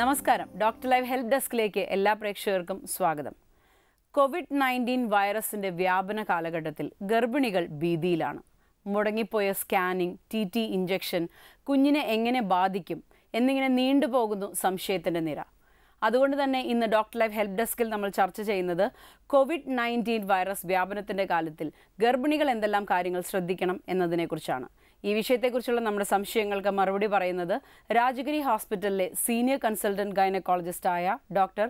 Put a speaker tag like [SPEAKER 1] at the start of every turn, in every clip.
[SPEAKER 1] നമസ്കാരം doctor live help ഡെസ്കിലേക്ക് എല്ലാ പ്രേക്ഷകർക്കും സ്വാഗതം കോവിഡ് നയൻറ്റീൻ വൈറസിൻ്റെ വ്യാപന കാലഘട്ടത്തിൽ ഗർഭിണികൾ ഭീതിയിലാണ് മുടങ്ങിപ്പോയ സ്കാനിംഗ് ടി ടി ഇഞ്ചക്ഷൻ കുഞ്ഞിനെ എങ്ങനെ ബാധിക്കും എന്നിങ്ങനെ നീണ്ടുപോകുന്നു സംശയത്തിൻ്റെ നിര അതുകൊണ്ട് തന്നെ ഇന്ന് ഡോക്ടർ ലൈഫ് ഹെൽപ്പ് ഡെസ്കിൽ നമ്മൾ ചർച്ച ചെയ്യുന്നത് കോവിഡ് നയൻറ്റീൻ വൈറസ് വ്യാപനത്തിൻ്റെ കാലത്തിൽ ഗർഭിണികൾ എന്തെല്ലാം കാര്യങ്ങൾ ശ്രദ്ധിക്കണം എന്നതിനെക്കുറിച്ചാണ് ഈ വിഷയത്തെക്കുറിച്ചുള്ള നമ്മുടെ സംശയങ്ങൾക്ക് മറുപടി പറയുന്നത് രാജഗിരി ഹോസ്പിറ്റലിലെ സീനിയർ ഗൈനക്കോളജിസ്റ്റ് ഗൈനക്കോളജിസ്റ്റായ ഡോക്ടർ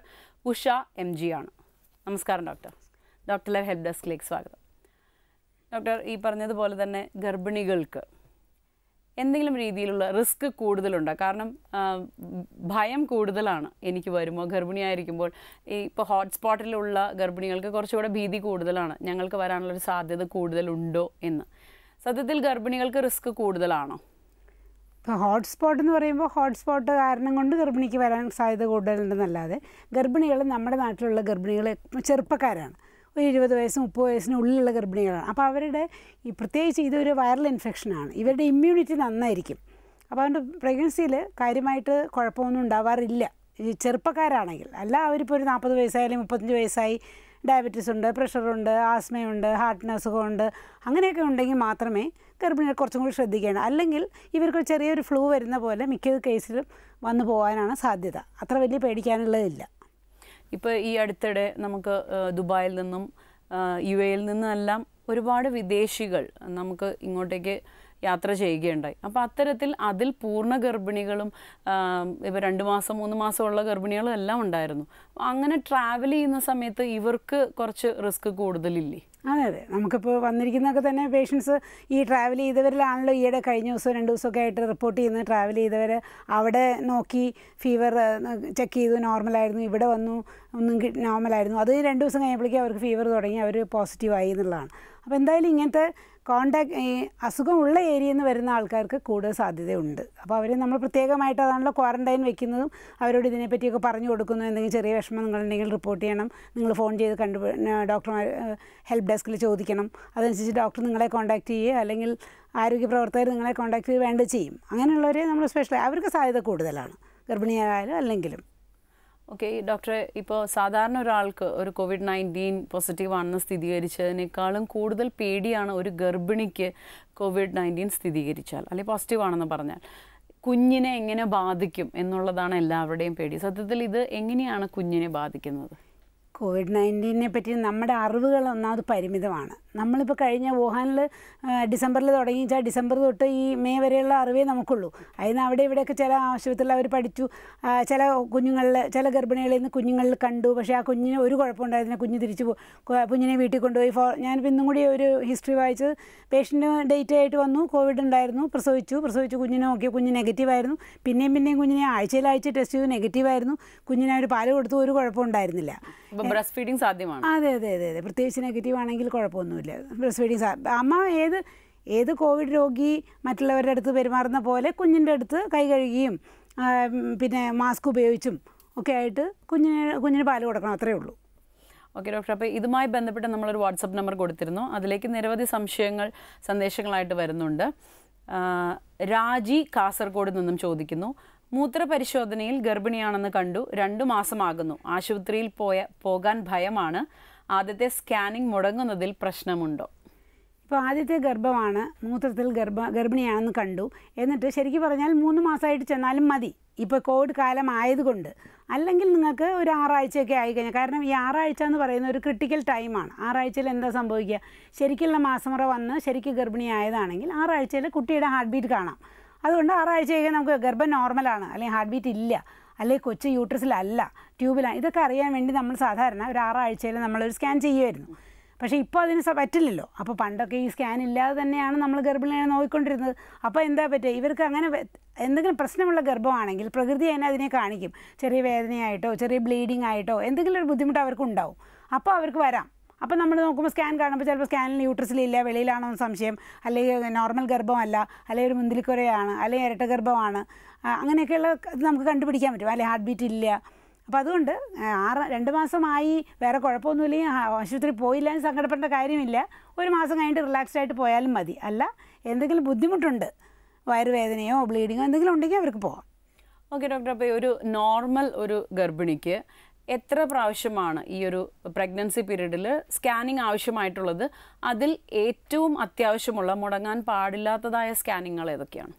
[SPEAKER 1] ഉഷ എം ജി ആണ് നമസ്കാരം ഡോക്ടർ ഡോക്ടർ ലൈവ് ഹെൽപ്പ് ഡെസ്കിലേക്ക് സ്വാഗതം ഡോക്ടർ ഈ പറഞ്ഞതുപോലെ തന്നെ ഗർഭിണികൾക്ക് എന്തെങ്കിലും രീതിയിലുള്ള റിസ്ക് കൂടുതലുണ്ടോ കാരണം ഭയം കൂടുതലാണ് എനിക്ക് വരുമോ ഗർഭിണിയായിരിക്കുമ്പോൾ ഈ ഇപ്പോൾ ഹോട്ട്സ്പോട്ടിലുള്ള ഗർഭിണികൾക്ക് കുറച്ചുകൂടെ ഭീതി കൂടുതലാണ് ഞങ്ങൾക്ക് വരാനുള്ളൊരു സാധ്യത കൂടുതലുണ്ടോ എന്ന് സത്യത്തിൽ ഗർഭിണികൾക്ക് റിസ്ക് കൂടുതലാണോ
[SPEAKER 2] ഇപ്പോൾ ഹോട്ട്സ്പോട്ട് എന്ന് പറയുമ്പോൾ ഹോട്ട്സ്പോട്ട് കാരണം കൊണ്ട് ഗർഭിണിക്ക് വരാൻ സാധ്യത കൂടുതലുണ്ടെന്നല്ലാതെ ഗർഭിണികൾ നമ്മുടെ നാട്ടിലുള്ള ഗർഭിണികൾ ചെറുപ്പക്കാരാണ് ഒരു ഇരുപത് വയസ്സ് മുപ്പത് ഉള്ളിലുള്ള ഗർഭിണികളാണ് അപ്പോൾ അവരുടെ ഈ പ്രത്യേകിച്ച് ഇതൊരു വൈറൽ ഇൻഫെക്ഷനാണ് ഇവരുടെ ഇമ്മ്യൂണിറ്റി നന്നായിരിക്കും അപ്പോൾ അവരുടെ പ്രഗ്നൻസിയിൽ കാര്യമായിട്ട് കുഴപ്പമൊന്നും ഉണ്ടാവാറില്ല ചെറുപ്പക്കാരാണെങ്കിൽ അല്ല അവരിപ്പോൾ ഒരു നാൽപ്പത് വയസ്സായാലും മുപ്പത്തഞ്ച് വയസ്സായി ഡയബറ്റീസ് ഉണ്ട് പ്രഷറുണ്ട് ആസ്മയുണ്ട് ഹാർട്ടിന് അസുഖമുണ്ട് അങ്ങനെയൊക്കെ ഉണ്ടെങ്കിൽ മാത്രമേ ഗർഭിണികൾ കുറച്ചും കൂടി ശ്രദ്ധിക്കണം അല്ലെങ്കിൽ ഇവർക്ക് ചെറിയൊരു ഫ്ലൂ വരുന്ന പോലെ മിക്ക കേസിലും വന്നു പോകാനാണ് സാധ്യത അത്ര വലിയ പേടിക്കാനുള്ളതില്ല
[SPEAKER 1] ഇപ്പോൾ ഈ അടുത്തിടെ നമുക്ക് ദുബായിൽ നിന്നും യു എയിൽ എല്ലാം ഒരുപാട് വിദേശികൾ നമുക്ക് ഇങ്ങോട്ടേക്ക് യാത്ര ചെയ്യുകയുണ്ടായി അപ്പോൾ അത്തരത്തിൽ അതിൽ പൂർണ്ണ ഗർഭിണികളും ഇപ്പോൾ രണ്ട് മാസം മൂന്ന് മാസമുള്ള ഗർഭിണികളും എല്ലാം ഉണ്ടായിരുന്നു അങ്ങനെ ട്രാവൽ ചെയ്യുന്ന സമയത്ത് ഇവർക്ക് കുറച്ച് റിസ്ക് കൂടുതലില്ലേ
[SPEAKER 2] അതെ അതെ നമുക്കിപ്പോൾ വന്നിരിക്കുന്നതൊക്കെ തന്നെ പേഷ്യൻസ് ഈ ട്രാവൽ ചെയ്തവരിലാണല്ലോ ഈയിടെ കഴിഞ്ഞ ദിവസം രണ്ട് ദിവസമൊക്കെ ആയിട്ട് റിപ്പോർട്ട് ചെയ്യുന്നത് ട്രാവൽ ചെയ്തവർ അവിടെ നോക്കി ഫീവർ ചെക്ക് ചെയ്തു നോർമലായിരുന്നു ഇവിടെ വന്നു ഒന്നും നോർമലായിരുന്നു അത് രണ്ട് ദിവസം കഴിഞ്ഞപ്പോഴേക്കും അവർക്ക് ഫീവർ തുടങ്ങി അവർ പോസിറ്റീവായി എന്നുള്ളതാണ് അപ്പോൾ എന്തായാലും ഇങ്ങനത്തെ കോണ്ടാക്ട് ഈ അസുഖമുള്ള ഏരിയയിൽ നിന്ന് വരുന്ന ആൾക്കാർക്ക് കൂടുതൽ സാധ്യതയുണ്ട് അപ്പോൾ അവരെ നമ്മൾ പ്രത്യേകമായിട്ട് അതാണല്ലോ ക്വാറന്റൈൻ വെക്കുന്നതും അവരോട് ഇതിനെപ്പറ്റിയൊക്കെ പറഞ്ഞു കൊടുക്കുന്നു എന്തെങ്കിലും ചെറിയ വിഷമം നിങ്ങളുണ്ടെങ്കിൽ റിപ്പോർട്ട് ചെയ്യണം നിങ്ങൾ ഫോൺ ചെയ്ത് കണ്ടു ഡോക്ടർമാർ ഹെൽപ്പ് ഡെസ്കിൽ ചോദിക്കണം അതനുസരിച്ച് ഡോക്ടർ നിങ്ങളെ കോൺടാക്റ്റ് ചെയ്യുക അല്ലെങ്കിൽ ആരോഗ്യ പ്രവർത്തകർ നിങ്ങളെ കോൺടാക്ട് ചെയ്യുക വേണ്ട ചെയ്യും അങ്ങനെയുള്ളവരെ നമ്മൾ സ്പെഷ്യലായി അവർക്ക് സാധ്യത കൂടുതലാണ് ഗർഭിണിയായാലും അല്ലെങ്കിലും
[SPEAKER 1] ഓക്കെ ഡോക്ടറെ ഇപ്പോൾ സാധാരണ ഒരാൾക്ക് ഒരു കോവിഡ് നയൻറ്റീൻ പോസിറ്റീവ് ആണെന്ന് സ്ഥിരീകരിച്ചതിനേക്കാളും കൂടുതൽ പേടിയാണ് ഒരു ഗർഭിണിക്ക് കോവിഡ് നയൻറ്റീൻ സ്ഥിരീകരിച്ചാൽ അല്ലെങ്കിൽ പോസിറ്റീവ് ആണെന്ന് പറഞ്ഞാൽ കുഞ്ഞിനെ എങ്ങനെ ബാധിക്കും എന്നുള്ളതാണ് എല്ലാവരുടെയും പേടി സത്യത്തിൽ ഇത് എങ്ങനെയാണ് കുഞ്ഞിനെ ബാധിക്കുന്നത്
[SPEAKER 2] കോവിഡ് നയൻറ്റീനെ പറ്റി നമ്മുടെ അറിവുകൾ ഒന്നാമത് പരിമിതമാണ് നമ്മളിപ്പോൾ കഴിഞ്ഞ വുഹാനിൽ ഡിസംബറിൽ തുടങ്ങി വെച്ചാൽ ഡിസംബർ തൊട്ട് ഈ മെയ് വരെയുള്ള അറിവേ നമുക്കുള്ളൂ അതിന് അവിടെ ഇവിടെയൊക്കെ ചില ആശുപത്രിയിൽ അവർ പഠിച്ചു ചില കുഞ്ഞുങ്ങളിൽ ചില ഗർഭിണികളിൽ നിന്ന് കുഞ്ഞുങ്ങളിൽ കണ്ടു പക്ഷേ ആ കുഞ്ഞിന് ഒരു കുഴപ്പമുണ്ടായതിനെ കുഞ്ഞ് തിരിച്ചു കുഞ്ഞിനെ വീട്ടിൽ കൊണ്ടുപോയി ഫോ ഞാൻ ഇന്നും കൂടി ഒരു ഹിസ്റ്ററി വായിച്ചത് പേഷ്യൻ്റ് ഡേറ്റ് ആയിട്ട് വന്നു കോവിഡ് ഉണ്ടായിരുന്നു പ്രസവിച്ചു പ്രസവിച്ചു കുഞ്ഞിനെ നോക്കി കുഞ്ഞ് നെഗറ്റീവായിരുന്നു പിന്നെയും പിന്നെയും കുഞ്ഞിനെ ആഴ്ചയിലാഴ്ച ടെസ്റ്റ് ചെയ്തു നെഗറ്റീവായിരുന്നു കുഞ്ഞിനെ ഒരു പാല് കൊടുത്തു ഒരു കുഴപ്പമുണ്ടായിരുന്നില്ല
[SPEAKER 1] ബ്രസ്റ്റ് ഫീഡിംഗ് സാധ്യമാണ്
[SPEAKER 2] അതെ അതെ അതെ അതെ പ്രത്യേകിച്ച് നെഗറ്റീവ് ആണെങ്കിൽ കുഴപ്പമൊന്നുമില്ല ബ്രസ്റ്റ് ഫീഡിംഗ് അമ്മ ഏത് ഏത് കോവിഡ് രോഗി മറ്റുള്ളവരുടെ അടുത്ത് പെരുമാറുന്ന പോലെ കുഞ്ഞിൻ്റെ അടുത്ത് കൈ കഴുകിയും പിന്നെ മാസ്ക് ഉപയോഗിച്ചും ഒക്കെ ആയിട്ട് കുഞ്ഞിന് കുഞ്ഞിന് പാല് കൊടുക്കണം അത്രേ ഉള്ളൂ
[SPEAKER 1] ഓക്കെ ഡോക്ടർ അപ്പോൾ ഇതുമായി ബന്ധപ്പെട്ട് നമ്മളൊരു വാട്സപ്പ് നമ്പർ കൊടുത്തിരുന്നു അതിലേക്ക് നിരവധി സംശയങ്ങൾ സന്ദേശങ്ങളായിട്ട് വരുന്നുണ്ട് രാജി കാസർഗോഡിൽ നിന്നും ചോദിക്കുന്നു മൂത്രപരിശോധനയിൽ ഗർഭിണിയാണെന്ന് കണ്ടു രണ്ടു മാസമാകുന്നു ആശുപത്രിയിൽ പോയ പോകാൻ ഭയമാണ് ആദ്യത്തെ സ്കാനിംഗ് മുടങ്ങുന്നതിൽ പ്രശ്നമുണ്ടോ
[SPEAKER 2] ഇപ്പോൾ ആദ്യത്തെ ഗർഭമാണ് മൂത്രത്തിൽ ഗർഭ ഗർഭിണിയാണെന്ന് കണ്ടു എന്നിട്ട് ശരിക്കും പറഞ്ഞാൽ മൂന്ന് മാസമായിട്ട് ചെന്നാലും മതി ഇപ്പോൾ കോവിഡ് കാലം ആയതുകൊണ്ട് അല്ലെങ്കിൽ നിങ്ങൾക്ക് ഒരു ആറാഴ്ചയൊക്കെ ആയിക്കഴിഞ്ഞാൽ കാരണം ഈ ആറാഴ്ച എന്ന് പറയുന്ന ഒരു ക്രിട്ടിക്കൽ ടൈമാണ് ആറാഴ്ചയിൽ എന്താ സംഭവിക്കുക ശരിക്കുള്ള മാസമുറ വന്ന് ശരിക്കും ഗർഭിണിയായതാണെങ്കിൽ ആറാഴ്ചയിൽ കുട്ടിയുടെ ഹാർട്ട് ബീറ്റ് കാണാം അതുകൊണ്ട് ആറാഴ്ച കഴിഞ്ഞാൽ നമുക്ക് ഗർഭം നോർമലാണ് അല്ലെങ്കിൽ ഹാർട്ട് ബീറ്റ് ഇല്ല അല്ലെങ്കിൽ കൊച്ചു യൂട്രസിലല്ല ട്യൂബിലാണ് ഇതൊക്കെ അറിയാൻ വേണ്ടി നമ്മൾ സാധാരണ ഒരു ആറാഴ്ചയിൽ നമ്മളൊരു സ്കാൻ ചെയ്യുമായിരുന്നു പക്ഷേ ഇപ്പോൾ അതിന് പറ്റില്ലല്ലോ അപ്പോൾ പണ്ടൊക്കെ ഈ സ്കാൻ ഇല്ലാതെ തന്നെയാണ് നമ്മൾ ഗർഭിണിയെ നോക്കിക്കൊണ്ടിരുന്നത് അപ്പോൾ എന്താ പറ്റുക ഇവർക്ക് അങ്ങനെ എന്തെങ്കിലും പ്രശ്നമുള്ള ഗർഭമാണെങ്കിൽ പ്രകൃതി തന്നെ അതിനെ കാണിക്കും ചെറിയ വേദനയായിട്ടോ ചെറിയ ബ്ലീഡിംഗ് ആയിട്ടോ എന്തെങ്കിലും ഒരു ബുദ്ധിമുട്ട് അവർക്ക് ഉണ്ടാവും അപ്പോൾ അവർക്ക് വരാം അപ്പം നമ്മൾ നോക്കുമ്പോൾ സ്കാൻ കാണുമ്പോൾ ചിലപ്പോൾ സ്കാനിൽ യൂട്രസിലില്ല വെളിയിലാണോ എന്ന് സംശയം അല്ലെങ്കിൽ നോർമൽ ഗർഭമല്ല അല്ലെങ്കിൽ ഒരു മുന്തിരിക്കുരയാണ് അല്ലെങ്കിൽ ഇരട്ട ഗർഭമാണ് അങ്ങനെയൊക്കെയുള്ള നമുക്ക് കണ്ടുപിടിക്കാൻ പറ്റും അല്ലെങ്കിൽ ഹാർട്ട് ബീറ്റ് ഇല്ല അപ്പോൾ അതുകൊണ്ട് ആറ് രണ്ട് മാസമായി വേറെ കുഴപ്പമൊന്നുമില്ലെങ്കിൽ ആശുപത്രി പോയില്ല എന്ന് സങ്കടപ്പെടേണ്ട കാര്യമില്ല ഒരു മാസം കഴിഞ്ഞിട്ട് റിലാക്സ്ഡ് ആയിട്ട് പോയാലും മതി അല്ല എന്തെങ്കിലും ബുദ്ധിമുട്ടുണ്ട് വയറുവേദനയോ ബ്ലീഡിങ്ങോ എന്തെങ്കിലും ഉണ്ടെങ്കിൽ അവർക്ക് പോകാം
[SPEAKER 1] ഓക്കെ ഡോക്ടർ അപ്പോൾ ഒരു നോർമൽ ഒരു ഗർഭിണിക്ക് എത്ര പ്രാവശ്യമാണ് ഈ ഒരു പ്രഗ്നൻസി പീരീഡിൽ സ്കാനിങ് ആവശ്യമായിട്ടുള്ളത് അതിൽ ഏറ്റവും അത്യാവശ്യമുള്ള മുടങ്ങാൻ പാടില്ലാത്തതായ
[SPEAKER 2] സ്കാനിങ്ങുകൾ ഏതൊക്കെയാണ്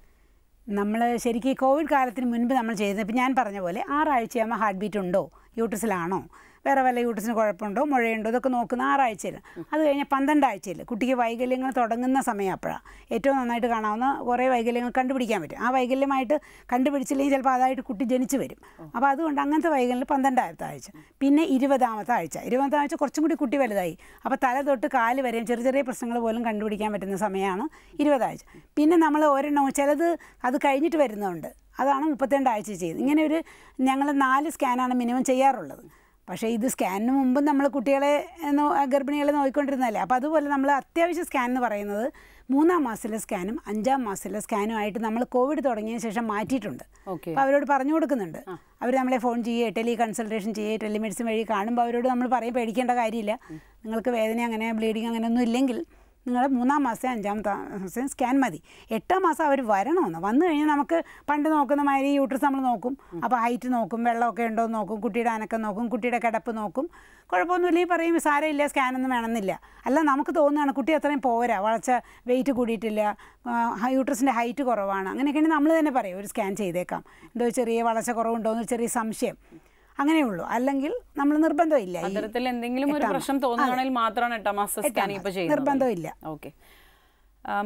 [SPEAKER 2] നമ്മൾ ശരിക്കും കോവിഡ് കാലത്തിന് മുൻപ് നമ്മൾ ചെയ്തത് ഇപ്പം ഞാൻ പറഞ്ഞ പോലെ ആറാഴ്ചയാകുമ്പോൾ ഹാർട്ട് ബീറ്റ് ഉണ്ടോ യൂട്രസിലാണോ വേറെ വല്ല യൂട്ടസിന് കുഴപ്പമുണ്ടോ മുഴയുണ്ടോ ഇതൊക്കെ നോക്കുന്ന ആറാഴ്ചയിൽ അത് കഴിഞ്ഞാൽ പന്ത്രണ്ടാഴ്ചയിൽ കുട്ടിക്ക് വൈകല്യങ്ങൾ തുടങ്ങുന്ന സമയം അപ്പോഴാണ് ഏറ്റവും നന്നായിട്ട് കാണാവുന്ന കുറേ വൈകല്യങ്ങൾ കണ്ടുപിടിക്കാൻ പറ്റും ആ വൈകല്യമായിട്ട് കണ്ടുപിടിച്ചില്ലെങ്കിൽ ചിലപ്പോൾ അതായിട്ട് കുട്ടി ജനിച്ചു വരും അപ്പോൾ അതുകൊണ്ട് അങ്ങനത്തെ വൈകല്യങ്ങൾ പന്ത്രണ്ടാമത്തെ ആഴ്ച പിന്നെ ഇരുപതാമത്തെ ആഴ്ച ഇരുപതാമത്തെ ആഴ്ച കുറച്ചും കൂടി കുട്ടി വലുതായി അപ്പോൾ തല തൊട്ട് കാല് വരെയും ചെറിയ ചെറിയ പ്രശ്നങ്ങൾ പോലും കണ്ടുപിടിക്കാൻ പറ്റുന്ന സമയമാണ് ഇരുപതാഴ്ച പിന്നെ നമ്മൾ ഒരെണ്ണം ചിലത് അത് കഴിഞ്ഞിട്ട് വരുന്നുണ്ട് അതാണ് മുപ്പത്തിരണ്ട് ആഴ്ച ചെയ്യുന്നത് ഇങ്ങനെ ഒരു ഞങ്ങൾ നാല് സ്കാനാണ് മിനിമം ചെയ്യാറുള്ളത് പക്ഷേ ഇത് സ്കാനിന് മുമ്പ് നമ്മൾ കുട്ടികളെ ഗർഭിണികളെ നോക്കിക്കൊണ്ടിരുന്നതല്ലേ അപ്പോൾ അതുപോലെ നമ്മൾ അത്യാവശ്യ സ്കാൻ എന്ന് പറയുന്നത് മൂന്നാം മാസത്തിലെ സ്കാനും അഞ്ചാം മാസത്തിലെ ആയിട്ട് നമ്മൾ കോവിഡ് തുടങ്ങിയ ശേഷം മാറ്റിയിട്ടുണ്ട് അപ്പോൾ അവരോട് പറഞ്ഞു കൊടുക്കുന്നുണ്ട് അവർ നമ്മളെ ഫോൺ ചെയ്യുക ടെലി കൺസൾട്ടേഷൻ ചെയ്യുക ടെലിമെഡിസിൻ വഴി കാണുമ്പോൾ അവരോട് നമ്മൾ പറയും പേടിക്കേണ്ട കാര്യമില്ല നിങ്ങൾക്ക് വേദന അങ്ങനെ ബ്ലീഡിങ് അങ്ങനെയൊന്നും ഇല്ലെങ്കിൽ നിങ്ങളുടെ മൂന്നാം മാസത്തെ അഞ്ചാമത്തെ മാസം സ്കാൻ മതി എട്ടാം മാസം അവർ വരണമെന്ന് വന്നു കഴിഞ്ഞാൽ നമുക്ക് പണ്ട് നോക്കുന്ന മാതിരി യൂട്രസ് നമ്മൾ നോക്കും അപ്പോൾ ഹൈറ്റ് നോക്കും വെള്ളമൊക്കെ ഉണ്ടോ എന്ന് നോക്കും കുട്ടിയുടെ അനക്കം നോക്കും കുട്ടിയുടെ കിടപ്പ് നോക്കും കുഴപ്പമൊന്നുമില്ല ഈ പറയും സാരമില്ല സ്കാനൊന്നും വേണമെന്നില്ല അല്ല നമുക്ക് തോന്നുകയാണ് കുട്ടി അത്രയും പോരാ വളച്ച വെയിറ്റ് കൂടിയിട്ടില്ല യൂട്രസിൻ്റെ ഹൈറ്റ് കുറവാണ് അങ്ങനെയൊക്കെയാണെങ്കിൽ നമ്മൾ തന്നെ പറയും ഒരു സ്കാൻ ചെയ്തേക്കാം എന്തോ ചെറിയ വളച്ച കുറവുണ്ടോയെന്ന് ചെറിയ സംശയം അങ്ങനെ ഉള്ളൂ അല്ലെങ്കിൽ നമ്മൾ നിർബന്ധമില്ല എന്തെങ്കിലും ഒരു പ്രശ്നം തോന്നുകയാണെങ്കിൽ
[SPEAKER 1] മാത്രമാണ് എട്ടാം നിർബന്ധമില്ല
[SPEAKER 2] ഓക്കെ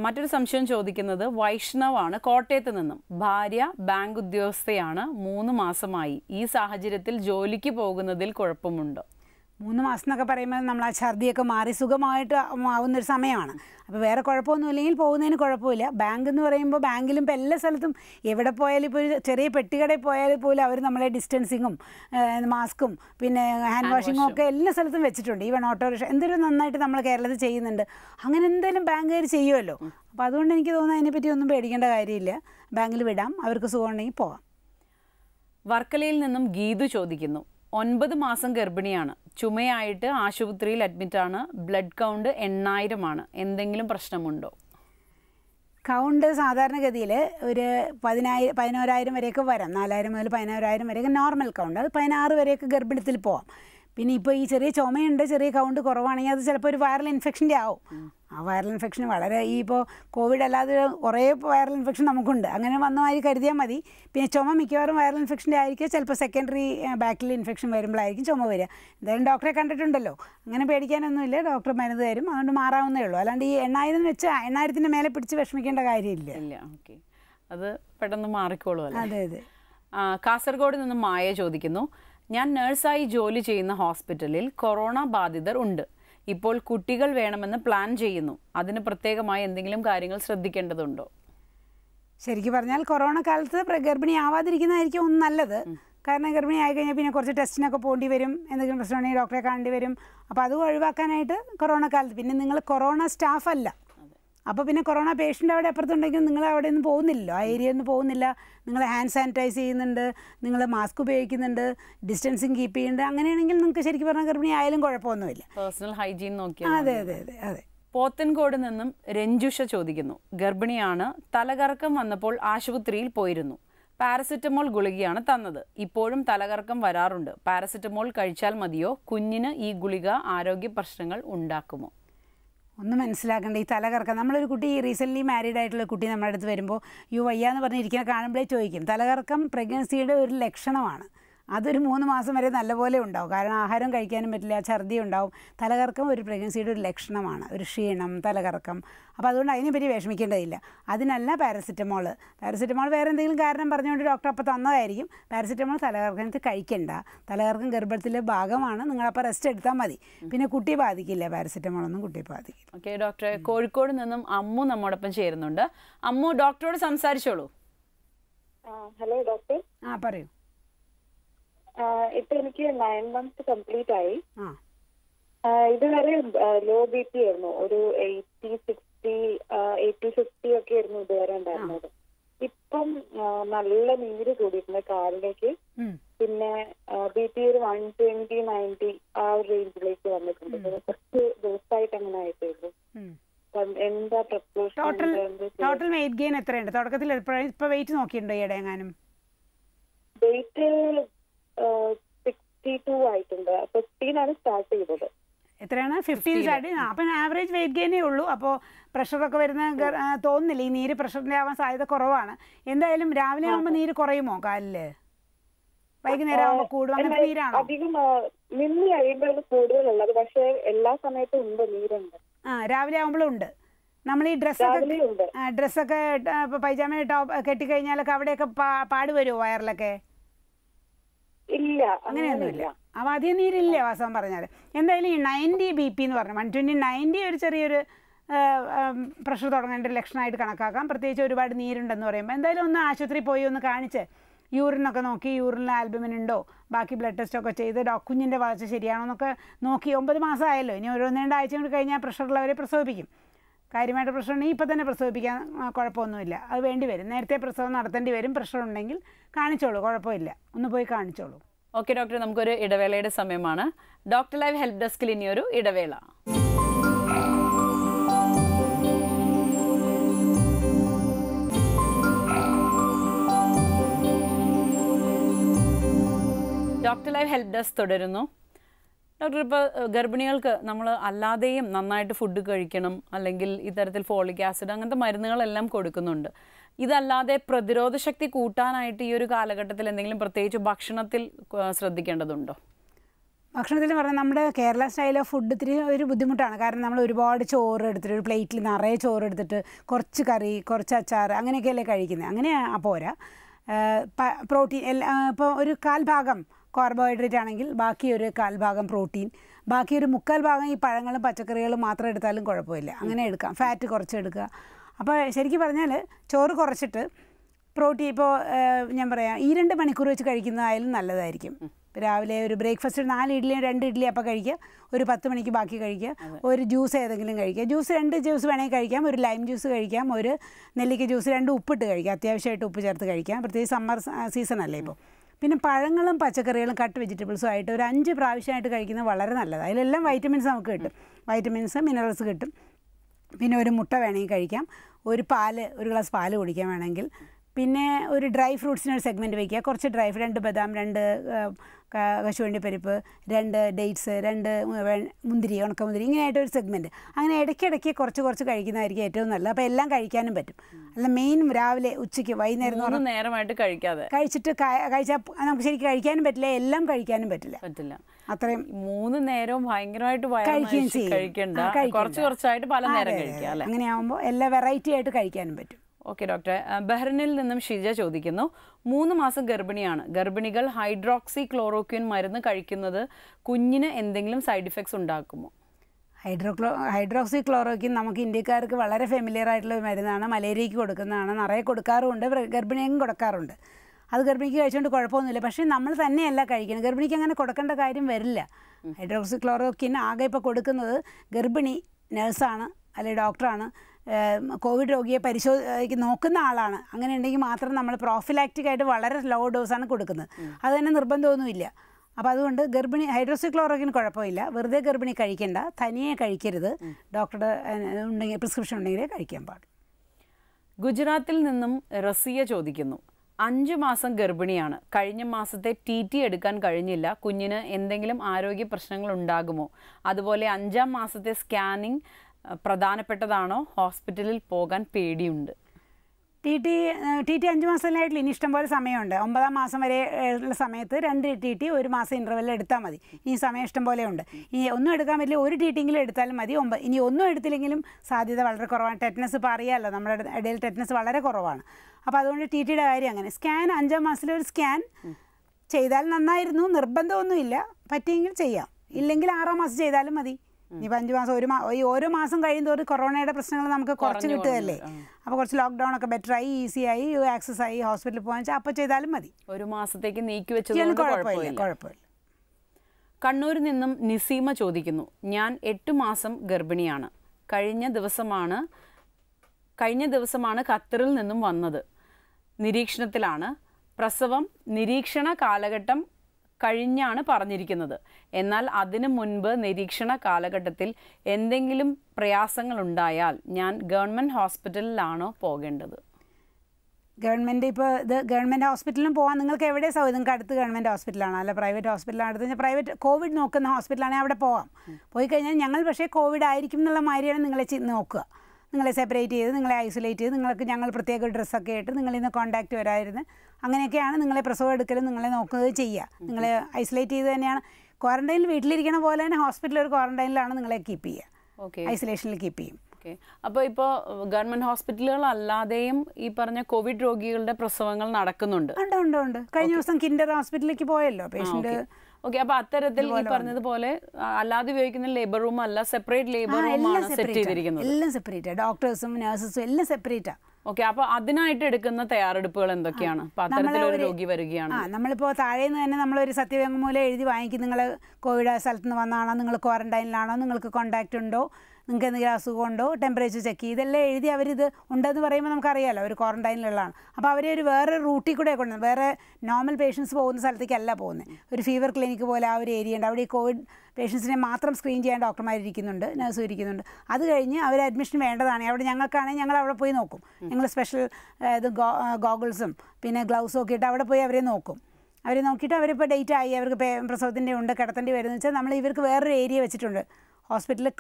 [SPEAKER 2] മറ്റൊരു സംശയം ചോദിക്കുന്നത്
[SPEAKER 1] വൈഷ്ണവാണ് കോട്ടയത്ത് നിന്നും ഭാര്യ ബാങ്ക് ഉദ്യോഗസ്ഥയാണ് മൂന്ന് മാസമായി ഈ സാഹചര്യത്തിൽ ജോലിക്ക് പോകുന്നതിൽ കുഴപ്പമുണ്ടോ
[SPEAKER 2] മൂന്ന് മാസം എന്നൊക്കെ പറയുമ്പോൾ നമ്മൾ ആ ഛർദിയൊക്കെ മാറി സുഖമായിട്ട് ആവുന്നൊരു സമയമാണ് അപ്പോൾ വേറെ കുഴപ്പമൊന്നും ഇല്ലെങ്കിൽ പോകുന്നതിന് കുഴപ്പമില്ല ബാങ്ക് എന്ന് പറയുമ്പോൾ ബാങ്കിലും ഇപ്പോൾ എല്ലാ സ്ഥലത്തും എവിടെ പോയാലും ഇപ്പോൾ ഒരു ചെറിയ പെട്ടികടയിൽ പോയാൽ പോലും അവർ നമ്മളെ ഡിസ്റ്റൻസിങ്ങും മാസ്കും പിന്നെ ഹാൻഡ് വാഷിങ്ങും ഒക്കെ എല്ലാ സ്ഥലത്തും വെച്ചിട്ടുണ്ട് ഈവൺ ഓട്ടോറിക്ഷ എന്തൊരു നന്നായിട്ട് നമ്മൾ കേരളത്തിൽ ചെയ്യുന്നുണ്ട് അങ്ങനെ എന്തെങ്കിലും ബാങ്കുകാർ ചെയ്യുമല്ലോ അപ്പോൾ അതുകൊണ്ട് എനിക്ക് തോന്നുന്നു അതിനെപ്പറ്റി ഒന്നും പേടിക്കേണ്ട കാര്യമില്ല ബാങ്കിൽ വിടാം അവർക്ക് സുഖമുണ്ടെങ്കിൽ പോവാം
[SPEAKER 1] വർക്കലയിൽ നിന്നും ഗീതു ചോദിക്കുന്നു ഒൻപത് മാസം ഗർഭിണിയാണ് ചുമയായിട്ട് ആശുപത്രിയിൽ അഡ്മിറ്റാണ് ബ്ലഡ് കൗണ്ട് എണ്ണായിരമാണ് എന്തെങ്കിലും പ്രശ്നമുണ്ടോ
[SPEAKER 2] കൗണ്ട് സാധാരണഗതിയിൽ ഒരു പതിനായിരം പതിനോരായിരം വരെയൊക്കെ വരാം നാലായിരം മുതൽ പതിനോരായിരം വരെയൊക്കെ നോർമൽ കൗണ്ട് അത് പതിനാറ് വരെയൊക്കെ ഗർഭിണത്തിൽ പോവാം പിന്നെ ഇപ്പോൾ ഈ ചെറിയ ചുമയുണ്ട് ചെറിയ കൗണ്ട് കുറവാണെങ്കിൽ അത് ചിലപ്പോൾ ഒരു വൈറൽ ഇൻഫെക്ഷൻ്റെ ആവും ആ വൈറൽ ഇൻഫെക്ഷൻ വളരെ ഈ ഇപ്പോൾ കോവിഡ് അല്ലാതെ കുറേ വൈറൽ ഇൻഫെക്ഷൻ നമുക്കുണ്ട് അങ്ങനെ വന്ന മാതിരി കരുതിയാൽ മതി പിന്നെ ചുമ മിക്കവാറും വൈറൽ ഇൻഫെക്ഷൻ്റെ ആയിരിക്കും ചിലപ്പോൾ സെക്കൻഡറി ബാക്കിൽ ഇൻഫെക്ഷൻ വരുമ്പോഴായിരിക്കും ചുമ വരിക എന്തായാലും ഡോക്ടറെ കണ്ടിട്ടുണ്ടല്ലോ അങ്ങനെ പേടിക്കാനൊന്നുമില്ല ഡോക്ടർ മരുന്ന് തരും അതുകൊണ്ട് മാറാവുന്നേ ഉള്ളൂ അല്ലാണ്ട് ഈ എണ്ണായിരം വെച്ചാൽ എണ്ണായിരത്തിൻ്റെ മേലെ പിടിച്ച് വിഷമിക്കേണ്ട കാര്യമില്ല ഇല്ല ഓക്കെ
[SPEAKER 1] അത് പെട്ടെന്ന് മാറിക്കോളൂ അതെ അതെ കാസർഗോഡ് നിന്ന് മായ ചോദിക്കുന്നു ഞാൻ നഴ്സായി ജോലി ചെയ്യുന്ന ഹോസ്പിറ്റലിൽ കൊറോണ ബാധിതർ ഉണ്ട് ഇപ്പോൾ കുട്ടികൾ വേണമെന്ന് പ്ലാൻ ചെയ്യുന്നു അതിന് പ്രത്യേകമായി എന്തെങ്കിലും കാര്യങ്ങൾ ശ്രദ്ധിക്കേണ്ടതുണ്ടോ
[SPEAKER 2] ശരിക്കും പറഞ്ഞാൽ കൊറോണ കാലത്ത് ഗർഭിണി ആവാതിരിക്കുന്നതായിരിക്കും ഒന്ന് നല്ലത് കാരണം ഗർഭിണി ആയി കഴിഞ്ഞാൽ പിന്നെ കുറച്ച് ടെസ്റ്റിനൊക്കെ പോകേണ്ടി വരും എന്തെങ്കിലും പ്രശ്നമുണ്ടെങ്കിൽ ഡോക്ടറെ കാണേണ്ടി വരും അപ്പോൾ അത് ഒഴിവാക്കാനായിട്ട് കൊറോണ കാലത്ത് പിന്നെ നിങ്ങൾ കൊറോണ സ്റ്റാഫ് അല്ല അപ്പോൾ പിന്നെ കൊറോണ പേഷ്യൻ്റ് അവിടെ അപ്പുറത്തുണ്ടെങ്കിൽ നിങ്ങൾ അവിടെ നിന്ന് പോകുന്നില്ലല്ലോ ആ ഏരിയ ഒന്നും പോകുന്നില്ല നിങ്ങൾ ഹാൻഡ് സാനിറ്റൈസ് ചെയ്യുന്നുണ്ട് നിങ്ങൾ മാസ്ക് ഉപയോഗിക്കുന്നുണ്ട് ഡിസ്റ്റൻസിങ് കീപ്പ് ചെയ്യുന്നുണ്ട് അങ്ങനെയാണെങ്കിൽ നിങ്ങൾക്ക് ശരിക്കും പറഞ്ഞാൽ ഗർഭിണി ആയാലും കുഴപ്പമൊന്നുമില്ല
[SPEAKER 1] പേഴ്സണൽ ഹൈജീൻ നോക്കി അതെ അതെ അതെ അതെ പോത്തൻകോട് നിന്നും രഞ്ജുഷ ചോദിക്കുന്നു ഗർഭിണിയാണ് തലകറക്കം വന്നപ്പോൾ ആശുപത്രിയിൽ പോയിരുന്നു പാരസെറ്റമോൾ ഗുളികയാണ് തന്നത് ഇപ്പോഴും തലകറക്കം വരാറുണ്ട് പാരസെറ്റമോൾ കഴിച്ചാൽ മതിയോ കുഞ്ഞിന് ഈ ഗുളിക ആരോഗ്യ പ്രശ്നങ്ങൾ
[SPEAKER 2] ഉണ്ടാക്കുമോ ഒന്ന് മനസ്സിലാക്കണ്ട ഈ തലകറക്കം നമ്മളൊരു കുട്ടി ഈ റീസെൻ്റ്ലി മാരീഡ് ആയിട്ടുള്ള കുട്ടി നമ്മുടെ അടുത്ത് വരുമ്പോൾ യു വയ്യാന്ന് പറഞ്ഞിരിക്കുന്ന കാണുമ്പോഴേ ചോദിക്കും തലകറക്കം പ്രഗ്നൻസിയുടെ ഒരു ലക്ഷണമാണ് അതൊരു മൂന്ന് മാസം വരെ നല്ലപോലെ ഉണ്ടാവും കാരണം ആഹാരം കഴിക്കാനും പറ്റില്ല ഛർദി ഉണ്ടാവും തലകറക്കം ഒരു പ്രഗ്നൻസിയുടെ ഒരു ലക്ഷണമാണ് ഒരു ക്ഷീണം തലകറക്കം അപ്പോൾ അതുകൊണ്ട് അതിനെപ്പറ്റി വിഷമിക്കേണ്ടതില്ല അതിനല്ല പാരസിറ്റമോൾ പാരസിറ്റമോൾ വേറെ എന്തെങ്കിലും കാരണം പറഞ്ഞുകൊണ്ട് ഡോക്ടർ അപ്പോൾ തന്നതായിരിക്കും പാരസിറ്റമോൾ തലകറക്കത്തിന് കഴിക്കണ്ട തലകറക്കം ഗർഭത്തിലെ ഭാഗമാണ് നിങ്ങളപ്പോൾ റെസ്റ്റ് എടുത്താൽ മതി പിന്നെ കുട്ടി ബാധിക്കില്ല പാരസിറ്റമോളൊന്നും കുട്ടി ബാധിക്കില്ല
[SPEAKER 1] ഓക്കെ ഡോക്ടറെ കോഴിക്കോട് നിന്നും അമ്മു നമ്മോടൊപ്പം ചേരുന്നുണ്ട് അമ്മു ഡോക്ടറോട് സംസാരിച്ചോളൂ ഹലോ ഡോക്ടർ ആ പറയൂ
[SPEAKER 2] ഇപ്പൊ എനിക്ക് നയൻ മന്ത്സ് കംപ്ലീറ്റ് ആയി ഇതുവരെ ലോ ബി പി ആയിരുന്നു ഒരു എയ്റ്റി സിക്സ്റ്റി എയ്റ്റി ഫിഫ്റ്റി ഒക്കെ ആയിരുന്നു ഇതുവരെ ഉണ്ടായിരുന്നത് ഇപ്പം നല്ല നീര് കൂടിയിട്ടുണ്ട് കാലിലേക്ക് പിന്നെ ബി പി ഒരു വൺ ട്വന്റി നയൻറ്റി ആ ഒരു റേഞ്ചിലേക്ക് വന്നിട്ടുണ്ട് കുറച്ച് ദിവസമായിട്ട് അങ്ങനെ ആയിട്ടായിരുന്നു എന്താ ടോട്ടൽ ടോട്ടൽ വെയിറ്റ് ഗെയിൻ എത്രയുണ്ട് തുടക്കത്തിൽ വെയിറ്റ് നോക്കിയിട്ടുണ്ടോ ഈയിടെ എങ്ങാനും വെയിറ്റ് സിക്സ്റ്റി ടു ആയിട്ടുണ്ട് ഫിഫ്റ്റീൻ ആണ് സ്റ്റാർട്ട് ചെയ്തത് എത്രയാണ് ഫിഫ്റ്റീൻ സ്റ്റാർട്ട് അപ്പം ആവറേജ് വെയിറ്റ് ഗെയിനേ ഉള്ളൂ അപ്പോൾ പ്രഷറൊക്കെ വരുന്ന തോന്നുന്നില്ല ഈ നീര് പ്രഷറിൻ്റെ ആവാൻ സാധ്യത കുറവാണ് എന്തായാലും രാവിലെ ആകുമ്പോൾ നീര് കുറയുമോ കാലില് വൈകുന്നേരം ആകുമ്പോൾ കൂടും അങ്ങനത്തെ നീരാണോ അധികം നിന്ന് കഴിയുമ്പോൾ കൂടുതലുള്ളത് പക്ഷേ എല്ലാ സമയത്തും ഉണ്ട് നീരുണ്ട് ആ രാവിലെ ആകുമ്പോഴും ഉണ്ട് നമ്മൾ ഈ ഡ്രസ്സൊക്കെ ഡ്രസ്സൊക്കെ പൈജാമ ടോപ്പ് കെട്ടിക്കഴിഞ്ഞാലൊക്കെ അവിടെയൊക്കെ പാട് വരുമോ വയറിലൊക്കെ ഇല്ല അങ്ങനെയൊന്നുമില്ല അവാധ്യ നീരില്ല വാസ്തവം പറഞ്ഞാൽ എന്തായാലും ഈ നയൻറ്റി ബി പി എന്ന് പറഞ്ഞു വൺ ട്വൻറ്റി നയൻറ്റി ഒരു ചെറിയൊരു പ്രഷർ തുടങ്ങേണ്ട ഒരു ലക്ഷണമായിട്ട് കണക്കാക്കാം പ്രത്യേകിച്ച് ഒരുപാട് നീരുണ്ടെന്ന് പറയുമ്പോൾ എന്തായാലും ഒന്ന് ആശുപത്രി പോയി ഒന്ന് കാണിച്ച് യൂറിനൊക്കെ നോക്കി യൂറിനിൽ ആൽബുമിൻ ഉണ്ടോ ബാക്കി ബ്ലഡ് ടെസ്റ്റൊക്കെ ചെയ്ത് ഡോ കുഞ്ഞിൻ്റെ വളർച്ച ശരിയാണോ എന്നൊക്കെ നോക്കി ഒമ്പത് മാസമായല്ലോ ഇനി ഓരോന്നേണ്ട ആഴ്ച കൊണ്ട് കഴിഞ്ഞാൽ പ്രഷറുള്ളവരെ പ്രസവിപ്പിക്കും കാര്യമായിട്ട് പ്രശ്നമുണ്ടെങ്കിൽ ഇപ്പോൾ തന്നെ പ്രസവിപ്പിക്കാൻ കുഴപ്പമൊന്നുമില്ല അത് വേണ്ടി വരും നേരത്തെ പ്രസവം നടത്തേണ്ടി വരും ഉണ്ടെങ്കിൽ കാണിച്ചോളൂ കുഴപ്പമില്ല ഒന്ന് പോയി കാണിച്ചോളൂ
[SPEAKER 1] ഓക്കെ ഡോക്ടർ നമുക്കൊരു ഇടവേളയുടെ സമയമാണ് ഡോക്ടർ ലൈവ് ഹെൽപ്പ് ഡെസ്കിൽ ഇനിയൊരു ഇടവേള ഡോക്ടർ ലൈവ് ഹെൽപ്പ് ഡെസ്ക് തുടരുന്നു ഡോക്ടർ ഇപ്പോൾ ഗർഭിണികൾക്ക് നമ്മൾ അല്ലാതെയും നന്നായിട്ട് ഫുഡ് കഴിക്കണം അല്ലെങ്കിൽ ഇത്തരത്തിൽ ഫോളിക് ആസിഡ് അങ്ങനത്തെ മരുന്നുകളെല്ലാം കൊടുക്കുന്നുണ്ട് ഇതല്ലാതെ പ്രതിരോധ ശക്തി കൂട്ടാനായിട്ട് ഈ ഒരു കാലഘട്ടത്തിൽ എന്തെങ്കിലും പ്രത്യേകിച്ച് ഭക്ഷണത്തിൽ ശ്രദ്ധിക്കേണ്ടതുണ്ടോ
[SPEAKER 2] ഭക്ഷണത്തിൽ പറഞ്ഞാൽ നമ്മുടെ കേരള സ്റ്റൈൽ ഓഫ് ഫുഡ് ഇത്തിരി ഒരു ബുദ്ധിമുട്ടാണ് കാരണം നമ്മൾ ഒരുപാട് ചോറ് എടുത്തിട്ട് ഒരു പ്ലേറ്റിൽ നിറയെ ചോറ് എടുത്തിട്ട് കുറച്ച് കറി കുറച്ച് അച്ചാർ അങ്ങനെയൊക്കെയല്ലേ കഴിക്കുന്നത് അങ്ങനെ പോരാ പ്രോട്ടീൻ എല്ലാ ഇപ്പോൾ ഒരു കാൽഭാഗം കാർബോഹൈഡ്രേറ്റ് ആണെങ്കിൽ ബാക്കി ഒരു കാൽഭാഗം പ്രോട്ടീൻ ബാക്കി ഒരു മുക്കാൽ ഭാഗം ഈ പഴങ്ങളും പച്ചക്കറികളും മാത്രം എടുത്താലും കുഴപ്പമില്ല അങ്ങനെ എടുക്കാം ഫാറ്റ് കുറച്ചെടുക്കുക അപ്പോൾ ശരിക്കും പറഞ്ഞാൽ ചോറ് കുറച്ചിട്ട് പ്രോട്ടീൻ ഇപ്പോൾ ഞാൻ പറയാം ഈ രണ്ട് മണിക്കൂർ വെച്ച് കഴിക്കുന്നതായാലും നല്ലതായിരിക്കും രാവിലെ ഒരു ബ്രേക്ക്ഫാസ്റ്റ് നാല് ഇഡ്ഡലിയും രണ്ട് ഇഡ്ഡലി അപ്പോൾ കഴിക്കുക ഒരു പത്ത് മണിക്ക് ബാക്കി കഴിക്കുക ഒരു ജ്യൂസ് ഏതെങ്കിലും കഴിക്കുക ജ്യൂസ് രണ്ട് ജ്യൂസ് വേണമെങ്കിൽ കഴിക്കാം ഒരു ലൈം ജ്യൂസ് കഴിക്കാം ഒരു നെല്ലിക്ക ജ്യൂസ് രണ്ട് ഉപ്പിട്ട് കഴിക്കാം അത്യാവശ്യമായിട്ട് ഉപ്പ് ചേർത്ത് കഴിക്കാം പ്രത്യേകിച്ച് സമ്മർ സീസൺ അല്ലേ ഇപ്പോൾ പിന്നെ പഴങ്ങളും പച്ചക്കറികളും കട്ട് വെജിറ്റബിൾസും ആയിട്ട് ഒരു അഞ്ച് പ്രാവശ്യമായിട്ട് കഴിക്കുന്നത് വളരെ നല്ലത് അതിലെല്ലാം വൈറ്റമിൻസ് നമുക്ക് കിട്ടും വൈറ്റമിൻസ് മിനറൽസ് കിട്ടും പിന്നെ ഒരു മുട്ട വേണമെങ്കിൽ കഴിക്കാം ഒരു പാല് ഒരു ഗ്ലാസ് പാല് കുടിക്കാൻ വേണമെങ്കിൽ പിന്നെ ഒരു ഡ്രൈ ഫ്രൂട്ട്സിനൊരു സെഗ്മെൻറ്റ് വയ്ക്കുക കുറച്ച് ഡ്രൈ രണ്ട് ബദാം രണ്ട് കശുവണ്ടി പരിപ്പ് രണ്ട് ഡേറ്റ്സ് രണ്ട് മുന്തിരി ഉണക്കമുന്തിരി ഇങ്ങനെയായിട്ട് ഒരു സെഗ്മെൻറ്റ് അങ്ങനെ ഇടയ്ക്കിടയ്ക്ക് കുറച്ച് കുറച്ച് കഴിക്കുന്നതായിരിക്കും ഏറ്റവും നല്ലത് അപ്പോൾ എല്ലാം കഴിക്കാനും പറ്റും അല്ല മെയിൻ രാവിലെ ഉച്ചയ്ക്ക് വൈകുന്നേരം
[SPEAKER 1] നേരമായിട്ട് കഴിക്കാതെ
[SPEAKER 2] കഴിച്ചിട്ട് കഴിച്ചാൽ നമുക്ക് ശരിക്കും കഴിക്കാനും പറ്റില്ല എല്ലാം കഴിക്കാനും പറ്റില്ല പറ്റില്ല അത്രയും മൂന്ന് നേരവും ഭയങ്കരമായിട്ട് കഴിക്കുകയും ചെയ്യും കുറച്ച്
[SPEAKER 1] കുറച്ചായിട്ട് പല നേരം കഴിക്കുക അങ്ങനെ
[SPEAKER 2] ആകുമ്പോൾ എല്ലാ വെറൈറ്റി ആയിട്ട് കഴിക്കാനും പറ്റും ഓക്കെ
[SPEAKER 1] ഡോക്ടറെ uh, ബഹ്റിനിൽ നിന്നും ഷിജ ചോദിക്കുന്നു മൂന്ന് മാസം ഗർഭിണിയാണ് ഗർഭിണികൾ ഹൈഡ്രോക്സി ക്ലോറോക്വിൻ മരുന്ന് കഴിക്കുന്നത് കുഞ്ഞിന് എന്തെങ്കിലും സൈഡ് ഇഫക്ട്സ് ഉണ്ടാക്കുമോ
[SPEAKER 2] ഹൈഡ്രോക്ലോ ഹൈഡ്രോക്സി ക്ലോറോക്വിൻ നമുക്ക് ഇന്ത്യക്കാർക്ക് വളരെ ഫെമിലിയർ ആയിട്ടുള്ള ഒരു മരുന്നാണ് മലേറിയയ്ക്ക് കൊടുക്കുന്നതാണ് നിറയെ കൊടുക്കാറുമുണ്ട് ഗർഭിണിയും കൊടുക്കാറുണ്ട് അത് ഗർഭിണിക്ക് കഴിച്ചുകൊണ്ട് കുഴപ്പമൊന്നുമില്ല പക്ഷേ നമ്മൾ തന്നെയല്ല കഴിക്കണം ഗർഭിണിക്ക് അങ്ങനെ കൊടുക്കേണ്ട കാര്യം വരില്ല ഹൈഡ്രോക്സി ക്ലോറോക്വിൻ ആകെ ഇപ്പോൾ കൊടുക്കുന്നത് ഗർഭിണി നഴ്സാണ് അല്ലെങ്കിൽ ഡോക്ടറാണ് കോവിഡ് രോഗിയെ പരിശോധിക്ക് നോക്കുന്ന ആളാണ് അങ്ങനെ ഉണ്ടെങ്കിൽ മാത്രം നമ്മൾ ആയിട്ട് വളരെ ലോ ഡോസാണ് കൊടുക്കുന്നത് അത് തന്നെ നിർബന്ധമൊന്നുമില്ല അപ്പോൾ അതുകൊണ്ട് ഗർഭിണി ഹൈഡ്രോസിക്ലോറോക്കിന് കുഴപ്പമില്ല വെറുതെ ഗർഭിണി കഴിക്കേണ്ട തനിയെ കഴിക്കരുത് ഡോക്ടറുടെ ഉണ്ടെങ്കിൽ പ്രിസ്ക്രിപ്ഷൻ ഉണ്ടെങ്കിൽ കഴിക്കാൻ പാടും ഗുജറാത്തിൽ
[SPEAKER 1] നിന്നും റസിയ ചോദിക്കുന്നു അഞ്ച് മാസം ഗർഭിണിയാണ് കഴിഞ്ഞ മാസത്തെ ടി ടി എടുക്കാൻ കഴിഞ്ഞില്ല കുഞ്ഞിന് എന്തെങ്കിലും ആരോഗ്യ പ്രശ്നങ്ങൾ ഉണ്ടാകുമോ അതുപോലെ അഞ്ചാം മാസത്തെ സ്കാനിങ് പ്രധാനപ്പെട്ടതാണോ ഹോസ്പിറ്റലിൽ പോകാൻ പേടിയുണ്ട്
[SPEAKER 2] ടി ടി ടി ടി അഞ്ച് മാസത്തിനായിട്ട് ഇനി ഇഷ്ടംപോലെ സമയമുണ്ട് ഒമ്പതാം മാസം വരെ ഉള്ള സമയത്ത് രണ്ട് ടി ടി ഒരു മാസം ഇൻ്റർവെല്ലിൽ എടുത്താൽ മതി ഇനി സമയം ഇഷ്ടംപോലെ ഉണ്ട് ഇനി ഒന്നും എടുക്കാൻ പറ്റില്ല ഒരു ടി ടിയെങ്കിലും എടുത്താലും മതി ഒമ്പത് ഇനി ഒന്നും എടുത്തില്ലെങ്കിലും സാധ്യത വളരെ കുറവാണ് ടെറ്റ്നസ് ഇപ്പോൾ അറിയാമല്ലോ നമ്മുടെ ഇടയിൽ ടെറ്റ്നസ് വളരെ കുറവാണ് അപ്പോൾ അതുകൊണ്ട് ടി ടിയുടെ കാര്യം അങ്ങനെ സ്കാൻ അഞ്ചാം മാസത്തിലെ ഒരു സ്കാൻ ചെയ്താൽ നന്നായിരുന്നു നിർബന്ധമൊന്നുമില്ല പറ്റിയെങ്കിൽ ചെയ്യാം ഇല്ലെങ്കിൽ ആറാം മാസം ചെയ്താലും മതി ഇനിയിപ്പോൾ അഞ്ചു മാസം ഒരു ഈ ഓരോ മാസം കഴിയുന്നതോറും കൊറോണയുടെ പ്രശ്നങ്ങൾ നമുക്ക് കുറച്ച് കിട്ടുകയല്ലേ അപ്പൊ കുറച്ച് ലോക്ക്ഡൗൺ ഒക്കെ ബെറ്റർ ആയി ഈസി ആയി ആക്സസ് ആയി ഹോസ്പിറ്റലിൽ പോകാൻ അപ്പൊ ചെയ്താലും മതി ഒരു മാസത്തേക്ക് നീക്കി വെച്ചാൽ കുഴപ്പമില്ല കുഴപ്പമില്ല
[SPEAKER 1] കണ്ണൂരിൽ നിന്നും നിസീമ ചോദിക്കുന്നു ഞാൻ എട്ട് മാസം ഗർഭിണിയാണ് കഴിഞ്ഞ ദിവസമാണ് കഴിഞ്ഞ ദിവസമാണ് ഖത്തറിൽ നിന്നും വന്നത് നിരീക്ഷണത്തിലാണ് പ്രസവം നിരീക്ഷണ കാലഘട്ടം കഴിഞ്ഞാണ് പറഞ്ഞിരിക്കുന്നത് എന്നാൽ അതിനു മുൻപ് നിരീക്ഷണ കാലഘട്ടത്തിൽ എന്തെങ്കിലും ഉണ്ടായാൽ ഞാൻ ഗവൺമെൻറ് ഹോസ്പിറ്റലിലാണോ പോകേണ്ടത്
[SPEAKER 2] ഗവൺമെൻറ് ഇപ്പോൾ ഇത് ഗവൺമെൻറ് ഹോസ്പിറ്റലിലും പോകാൻ നിങ്ങൾക്ക് എവിടെ സൗകര്യം നിങ്ങൾക്ക് അടുത്ത് ഗവൺമെൻറ് ഹോസ്പിറ്റലാണ് അല്ല പ്രൈവറ്റ് ഹോസ്പിറ്റലാണ് അടുത്ത് കഴിഞ്ഞാൽ പ്രൈവറ്റ് കോവിഡ് നോക്കുന്ന ഹോസ്പിറ്റലാണെങ്കിൽ അവിടെ പോകാം പോയി കഴിഞ്ഞാൽ ഞങ്ങൾ പക്ഷേ കോവിഡ് ആയിരിക്കും എന്നുള്ള മാതിരിയാണ് നിങ്ങളെ നോക്കുക നിങ്ങളെ സെപ്പറേറ്റ് ചെയ്ത് നിങ്ങളെ ഐസൊലേറ്റ് ചെയ്ത് നിങ്ങൾക്ക് ഞങ്ങൾ പ്രത്യേക ഡ്രസ്സൊക്കെ ആയിട്ട് നിങ്ങളിന്ന് നിന്ന് കോൺടാക്റ്റ് വരായിരുന്നു അങ്ങനെയൊക്കെയാണ് നിങ്ങളെ പ്രസവം എടുക്കലും നിങ്ങളെ നോക്കുന്നത് ചെയ്യുക നിങ്ങളെ ഐസൊലേറ്റ് ചെയ്ത് തന്നെയാണ് ക്വാറന്റൈനിൽ വീട്ടിലിരിക്കണ പോലെ തന്നെ ഹോസ്പിറ്റലിൽ ഒരു ക്വാറന്റൈനിലാണ് നിങ്ങളെ കീപ്പ് ചെയ്യുക ഓക്കെ ഐസൊലേഷനിൽ കീപ്പ് ചെയ്യും ഓക്കെ
[SPEAKER 1] അപ്പോൾ ഇപ്പോൾ ഗവൺമെന്റ് ഹോസ്പിറ്റലുകളല്ലാതെയും ഈ പറഞ്ഞ കോവിഡ് രോഗികളുടെ പ്രസവങ്ങൾ നടക്കുന്നുണ്ട്
[SPEAKER 2] ഉണ്ട് ഉണ്ട് ഉണ്ട് കഴിഞ്ഞ ദിവസം കിൻഡർ ഹോസ്പിറ്റലിലേക്ക് പോയല്ലോ
[SPEAKER 1] പേഷ്യന്റ് ഓക്കെ അപ്പൊ അത്തരത്തിൽ ഈ പറഞ്ഞതുപോലെ അല്ലാതെ ഉപയോഗിക്കുന്ന ലേബർ റൂം അല്ല സെപ്പറേറ്റ് ലേബർ റൂം സെറ്റ് ചെയ്തിരിക്കുന്നത് എല്ലാം
[SPEAKER 2] സെപ്പറേറ്റ് ഡോക്ടേഴ്സും നഴ്സസും എല്ലാം സെപ്പറേറ്റ് ആണ്
[SPEAKER 1] ഓക്കെ അപ്പൊ അതിനായിട്ട് എടുക്കുന്ന തയ്യാറെടുപ്പുകൾ എന്തൊക്കെയാണ് രോഗി വരികയാണ്
[SPEAKER 2] നമ്മളിപ്പോ താഴേന്ന് തന്നെ നമ്മൾ ഒരു മൂലം എഴുതി വാങ്ങിക്കും നിങ്ങൾ കോവിഡ് സ്ഥലത്ത് നിന്ന് വന്നാണോ നിങ്ങൾ ക്വാറന്റൈനിലാണോ നിങ്ങൾക്ക് കോണ്ടാക്ട് ഉണ്ടോ നിങ്ങൾക്ക് എന്തെങ്കിലും ഉണ്ടോ ടെമ്പറേച്ചർ ചെക്ക് ഇതെല്ലാം എഴുതി അവരിത് ഉണ്ടെന്ന് പറയുമ്പോൾ നമുക്കറിയാമല്ലോ അവർ ക്വാറൻറ്റൈനിലുള്ളതാണ് അപ്പോൾ അവരെ ഒരു വേറെ റൂട്ടിൽ കൂടെ കൊണ്ടു വേറെ നോർമൽ പേഷ്യൻസ് പോകുന്ന സ്ഥലത്തേക്കല്ല പോകുന്നത് ഒരു ഫീവർ ക്ലിനിക്ക് പോലെ ആ ഒരു ഏരിയ ഉണ്ട് അവിടെ ഈ കോവിഡ് പേഷ്യൻസിനെ മാത്രം സ്ക്രീൻ ചെയ്യാൻ ഡോക്ടർമാർ ഇരിക്കുന്നുണ്ട് നഴ്സും ഇരിക്കുന്നുണ്ട് അത് കഴിഞ്ഞ് അവർ അഡ്മിഷൻ വേണ്ടതാണ് അവിടെ ഞങ്ങൾക്കാണെങ്കിൽ ഞങ്ങൾ അവിടെ പോയി നോക്കും ഞങ്ങൾ സ്പെഷ്യൽ ഇത് ഗോഗിൾസും പിന്നെ ഗ്ലൗസും ഒക്കെ ഇട്ട് അവിടെ പോയി അവരെ നോക്കും അവരെ നോക്കിയിട്ട് അവരിപ്പോൾ ഡേറ്റ് ആയി അവർക്ക് പ്രസവത്തിൻ്റെ ഉണ്ട് കിടത്തേണ്ടി വരുന്നത് വെച്ചാൽ നമ്മൾ ഇവർക്ക് വേറൊരു ഏരിയ വെച്ചിട്ടുണ്ട് ഹോസ്പിറ്റലിൽ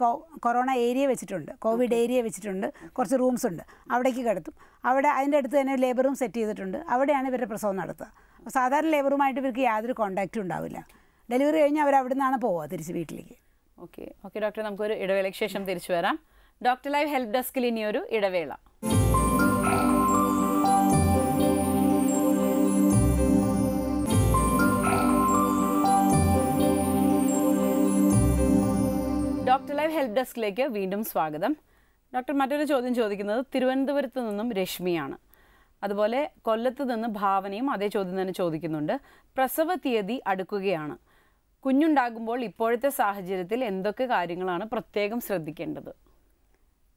[SPEAKER 2] കൊറോണ ഏരിയ വെച്ചിട്ടുണ്ട് കോവിഡ് ഏരിയ വെച്ചിട്ടുണ്ട് കുറച്ച് റൂംസ് ഉണ്ട് അവിടേക്ക് കിടത്തും അവിടെ അതിൻ്റെ അടുത്ത് തന്നെ ലേബർ റൂം സെറ്റ് ചെയ്തിട്ടുണ്ട് അവിടെയാണ് ഇവരുടെ പ്രസവം നടത്തുക സാധാരണ ലേബറുമായിട്ട് ഇവർക്ക് യാതൊരു കോൺടാക്റ്റും ഉണ്ടാവില്ല ഡെലിവറി കഴിഞ്ഞ് അവർ അവിടെ നിന്നാണ് പോവുക തിരിച്ച് വീട്ടിലേക്ക് ഓക്കെ
[SPEAKER 1] ഓക്കെ ഡോക്ടർ നമുക്കൊരു ഇടവേളയ്ക്ക് ശേഷം തിരിച്ചു വരാം ഡോക്ടർ ലൈവ് ഹെൽപ് ഡെസ്കിൽ ഇനിയൊരു ഇടവേള ഡോക്ടർ ലൈവ് ഹെൽപ് ഡെസ്കിലേക്ക് വീണ്ടും സ്വാഗതം ഡോക്ടർ മറ്റൊരു ചോദ്യം ചോദിക്കുന്നത് തിരുവനന്തപുരത്ത് നിന്നും രശ്മിയാണ് അതുപോലെ കൊല്ലത്ത് നിന്ന് ഭാവനയും അതേ ചോദ്യം തന്നെ ചോദിക്കുന്നുണ്ട് പ്രസവ തീയതി അടുക്കുകയാണ് കുഞ്ഞുണ്ടാകുമ്പോൾ ഇപ്പോഴത്തെ സാഹചര്യത്തിൽ എന്തൊക്കെ കാര്യങ്ങളാണ് പ്രത്യേകം
[SPEAKER 2] ശ്രദ്ധിക്കേണ്ടത്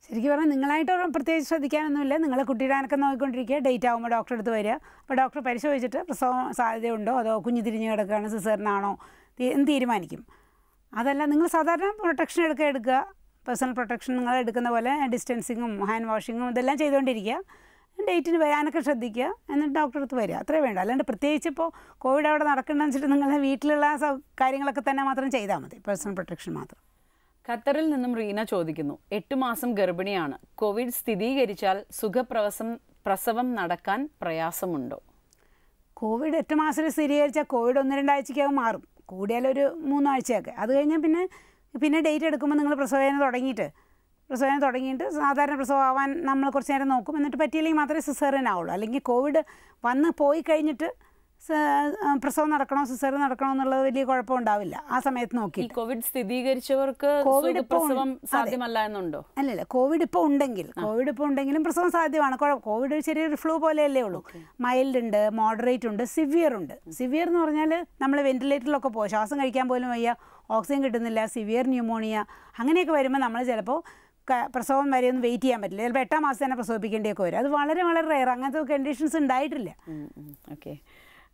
[SPEAKER 2] ശരിക്കും പറഞ്ഞാൽ നിങ്ങളായിട്ട് പ്രത്യേകിച്ച് ശ്രദ്ധിക്കാനൊന്നുമില്ല നിങ്ങളെ കുട്ടിയുടെ അനക്കം നോക്കിക്കൊണ്ടിരിക്കുക ഡേറ്റ് ആകുമ്പോൾ ഡോക്ടർ അടുത്ത് വരിക അപ്പോൾ ഡോക്ടർ പരിശോധിച്ചിട്ട് പ്രസവം സാധ്യതയുണ്ടോ അതോ കുഞ്ഞ് തിരിഞ്ഞ് കിടക്കുകയാണ് സിസേറിനാണോ എന്ന് തീരുമാനിക്കും അതല്ല നിങ്ങൾ സാധാരണ പ്രൊട്ടക്ഷൻ എടുക്കുക എടുക്കുക പേഴ്സണൽ പ്രൊട്ടക്ഷൻ നിങ്ങൾ എടുക്കുന്ന പോലെ ഡിസ്റ്റൻസിങ്ങും ഹാൻഡ് വാഷിങ്ങും ഇതെല്ലാം ചെയ്തുകൊണ്ടിരിക്കുക ഡേറ്റിന് വരാനൊക്കെ ശ്രദ്ധിക്കുക എന്നിട്ട് ഡോക്ടറെ അടുത്ത് വരിക അത്രേ വേണ്ട അല്ലാണ്ട് പ്രത്യേകിച്ച് ഇപ്പോൾ കോവിഡ് അവിടെ നടക്കണ്ടെന്ന് വെച്ചിട്ട് നിങ്ങളുടെ വീട്ടിലുള്ള കാര്യങ്ങളൊക്കെ തന്നെ മാത്രം ചെയ്താൽ മതി പേഴ്സണൽ പ്രൊട്ടക്ഷൻ മാത്രം
[SPEAKER 1] ഖത്തറിൽ നിന്നും റീന ചോദിക്കുന്നു എട്ട് മാസം ഗർഭിണിയാണ് കോവിഡ് സ്ഥിരീകരിച്ചാൽ സുഖപ്രവസം പ്രസവം നടക്കാൻ പ്രയാസമുണ്ടോ
[SPEAKER 2] കോവിഡ് എട്ട് മാസത്തിൽ സ്ഥിരീകരിച്ചാൽ കോവിഡ് ഒന്ന് രണ്ടാഴ്ചയ്ക്കകം മാറും കൂടിയാലൊരു മൂന്നാഴ്ചയൊക്കെ അത് കഴിഞ്ഞാൽ പിന്നെ പിന്നെ ഡേറ്റ് എടുക്കുമ്പോൾ നിങ്ങൾ പ്രസവേദന തുടങ്ങിയിട്ട് പ്രസവേദന തുടങ്ങിയിട്ട് സാധാരണ പ്രസവം ആവാൻ നമ്മൾ കുറച്ച് നേരം നോക്കും എന്നിട്ട് പറ്റിയില്ലെങ്കിൽ മാത്രമേ സിസേറിയൻ ആവുള്ളൂ അല്ലെങ്കിൽ കോവിഡ് വന്ന് പോയി കഴിഞ്ഞിട്ട് പ്രസവം നടക്കണോ സിസർ നടക്കണോ എന്നുള്ളത് വലിയ കുഴപ്പമുണ്ടാവില്ല ആ സമയത്ത് നോക്കി
[SPEAKER 1] കോവിഡ് സ്ഥിരീകരിച്ചവർക്ക്
[SPEAKER 2] കോവിഡ് പ്രസവം സാധ്യമല്ല എന്നുണ്ടോ അല്ലല്ല കോവിഡ് ഇപ്പോൾ ഉണ്ടെങ്കിൽ കോവിഡ് ഇപ്പോൾ ഉണ്ടെങ്കിലും പ്രസവം സാധ്യമാണ് കോവിഡ് ഒരു ചെറിയൊരു ഫ്ലൂ പോലെയല്ലേ ഉള്ളൂ മൈൽഡ് ഉണ്ട് മോഡറേറ്റ് ഉണ്ട് സിവിയർ ഉണ്ട് സിവിയർ എന്ന് പറഞ്ഞാൽ നമ്മൾ വെന്റിലേറ്ററിലൊക്കെ പോകും ശ്വാസം കഴിക്കാൻ പോലും വയ്യ ഓക്സിജൻ കിട്ടുന്നില്ല സിവിയർ ന്യൂമോണിയ അങ്ങനെയൊക്കെ വരുമ്പോൾ നമ്മൾ ചിലപ്പോൾ പ്രസവം വരെ ഒന്നും വെയിറ്റ് ചെയ്യാൻ പറ്റില്ല ചിലപ്പോൾ എട്ടാം മാസം തന്നെ പ്രസവിപ്പിക്കേണ്ടിയൊക്കെ വരും അത് വളരെ വളരെ റെയർ അങ്ങനത്തെ കണ്ടീഷൻസ് ഉണ്ടായിട്ടില്ല
[SPEAKER 1] ഓക്കെ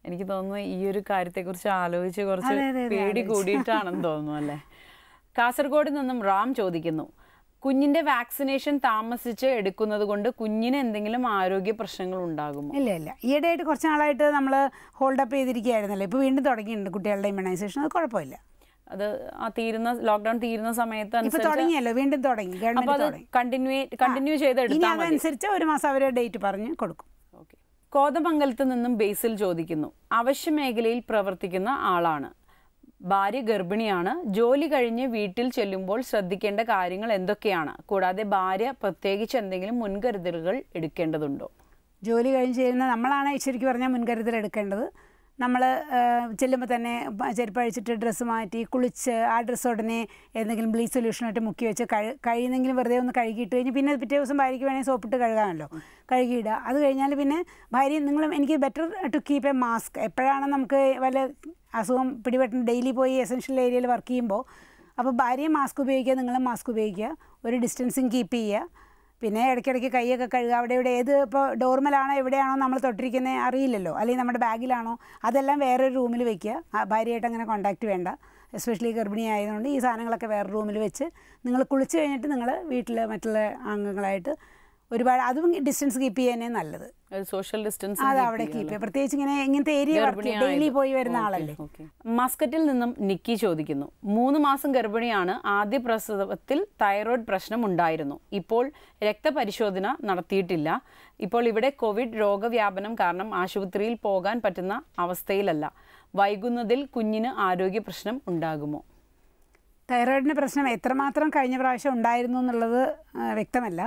[SPEAKER 1] എനിക്ക് തോന്നുന്നു ഈ ഒരു കാര്യത്തെക്കുറിച്ച് ആലോചിച്ച് കുറച്ച് പേടി കൂടിയിട്ടാണെന്ന് തോന്നുന്നു അല്ലേ കാസർഗോഡിൽ നിന്നും റാം ചോദിക്കുന്നു കുഞ്ഞിന്റെ വാക്സിനേഷൻ താമസിച്ച് എടുക്കുന്നത് കൊണ്ട് കുഞ്ഞിന് എന്തെങ്കിലും ആരോഗ്യ പ്രശ്നങ്ങൾ ഉണ്ടാകുമോ ഇല്ല ഇല്ല
[SPEAKER 2] ഈയിടെയായിട്ട് കുറച്ച് നാളായിട്ട് നമ്മൾ ഹോൾഡപ്പ് ചെയ്തിരിക്കുകയായിരുന്നല്ലോ ഇപ്പോൾ വീണ്ടും തുടങ്ങിയിട്ടുണ്ട് കുട്ടികളുടെ ഇമ്മ്യൂണൈസേഷൻ അത് കുഴപ്പമില്ല
[SPEAKER 1] അത് ആ തീരുന്ന ലോക്ക്ഡൌൺ തീരുന്ന സമയത്ത് തുടങ്ങിയല്ലോ വീണ്ടും തുടങ്ങി കണ്ടിന്യൂ കണ്ടിന്യൂ ചെയ്ത് അതനുസരിച്ച്
[SPEAKER 2] ഒരു മാസം അവരെ ഡേറ്റ് പറഞ്ഞ് കൊടുക്കും
[SPEAKER 1] കോതമംഗലത്ത് നിന്നും ബേസിൽ ചോദിക്കുന്നു അവശ്യ മേഖലയിൽ പ്രവർത്തിക്കുന്ന ആളാണ് ഭാര്യ ഗർഭിണിയാണ് ജോലി കഴിഞ്ഞ് വീട്ടിൽ ചെല്ലുമ്പോൾ ശ്രദ്ധിക്കേണ്ട കാര്യങ്ങൾ എന്തൊക്കെയാണ് കൂടാതെ ഭാര്യ പ്രത്യേകിച്ച് എന്തെങ്കിലും മുൻകരുതലുകൾ എടുക്കേണ്ടതുണ്ടോ
[SPEAKER 2] ജോലി കഴിഞ്ഞ് ചെയ്യുന്ന നമ്മളാണ് ശരിക്കും പറഞ്ഞാൽ മുൻകരുതൽ എടുക്കേണ്ടത് നമ്മൾ ചെല്ലുമ്പോൾ തന്നെ ചെരുപ്പ് അഴിച്ചിട്ട് ഡ്രസ്സ് മാറ്റി കുളിച്ച് ആ ഡ്രസ്സ് ഉടനെ എന്തെങ്കിലും ബ്ലീച്ച് സൊല്യൂഷനായിട്ട് മുക്കി വെച്ച് കഴു കഴിയുന്നെങ്കിലും വെറുതെ ഒന്ന് കഴുകിയിട്ട് കഴിഞ്ഞ് പിന്നെ പിറ്റേ ദിവസം ഭാര്യയ്ക്ക് വേണമെങ്കിൽ സോപ്പിട്ട് കഴുകാമല്ലോ കഴുകിയിടുക അത് കഴിഞ്ഞാൽ പിന്നെ ഭാര്യ നിങ്ങൾ എനിക്ക് better to keep a mask എപ്പോഴാണ് നമുക്ക് വല്ല അസുഖം പിടിപെട്ടുന്ന ഡെയിലി പോയി എസൻഷ്യൽ ഏരിയയിൽ വർക്ക് ചെയ്യുമ്പോൾ അപ്പോൾ ഭാര്യയും മാസ്ക് ഉപയോഗിക്കുക നിങ്ങളും മാസ്ക് ഉപയോഗിക്കുക ഒരു ഡിസ്റ്റൻസിങ് കീപ്പ് ചെയ്യുക പിന്നെ ഇടയ്ക്കിടയ്ക്ക് കൈയൊക്കെ കഴുകുക അവിടെ ഇവിടെ ഏത് ഇപ്പോൾ ഡോർമലാണോ എവിടെയാണോ നമ്മൾ തൊട്ടിരിക്കുന്നത് അറിയില്ലല്ലോ അല്ലെങ്കിൽ നമ്മുടെ ബാഗിലാണോ അതെല്ലാം വേറൊരു റൂമിൽ വെക്കുക ഭാര്യയായിട്ട് അങ്ങനെ കോണ്ടാക്ട് വേണ്ട എസ്പെഷ്യലി ഗർഭിണി ആയതുകൊണ്ട് ഈ സാധനങ്ങളൊക്കെ വേറെ റൂമിൽ വെച്ച് നിങ്ങൾ കുളിച്ച് കഴിഞ്ഞിട്ട് നിങ്ങൾ വീട്ടിൽ മറ്റുള്ള അംഗങ്ങളായിട്ട് ഒരുപാട് അതും ഡിസ്റ്റൻസ് കീപ്പ് ചെയ്യാനേ നല്ലത്
[SPEAKER 1] സോഷ്യൽ ഡിസ്റ്റൻസ് അത് അവിടെ കീപ്പ് ചെയ്യാം
[SPEAKER 2] പ്രത്യേകിച്ച് ഇങ്ങനെ ഇങ്ങനത്തെ ഏരിയ ഡെയിലി പോയി വരുന്ന ആളല്ലേ
[SPEAKER 1] മസ്കറ്റിൽ നിന്നും നിക്കി ചോദിക്കുന്നു മൂന്ന് മാസം ഗർഭിണിയാണ് ആദ്യ പ്രസവത്തിൽ തൈറോയ്ഡ് പ്രശ്നം ഉണ്ടായിരുന്നു ഇപ്പോൾ രക്തപരിശോധന നടത്തിയിട്ടില്ല ഇപ്പോൾ ഇവിടെ കോവിഡ് രോഗവ്യാപനം കാരണം ആശുപത്രിയിൽ പോകാൻ പറ്റുന്ന അവസ്ഥയിലല്ല വൈകുന്നതിൽ കുഞ്ഞിന് ആരോഗ്യ പ്രശ്നം ഉണ്ടാകുമോ
[SPEAKER 2] തൈറോയിഡിന് പ്രശ്നം എത്രമാത്രം കഴിഞ്ഞ പ്രാവശ്യം ഉണ്ടായിരുന്നു എന്നുള്ളത് വ്യക്തമല്ല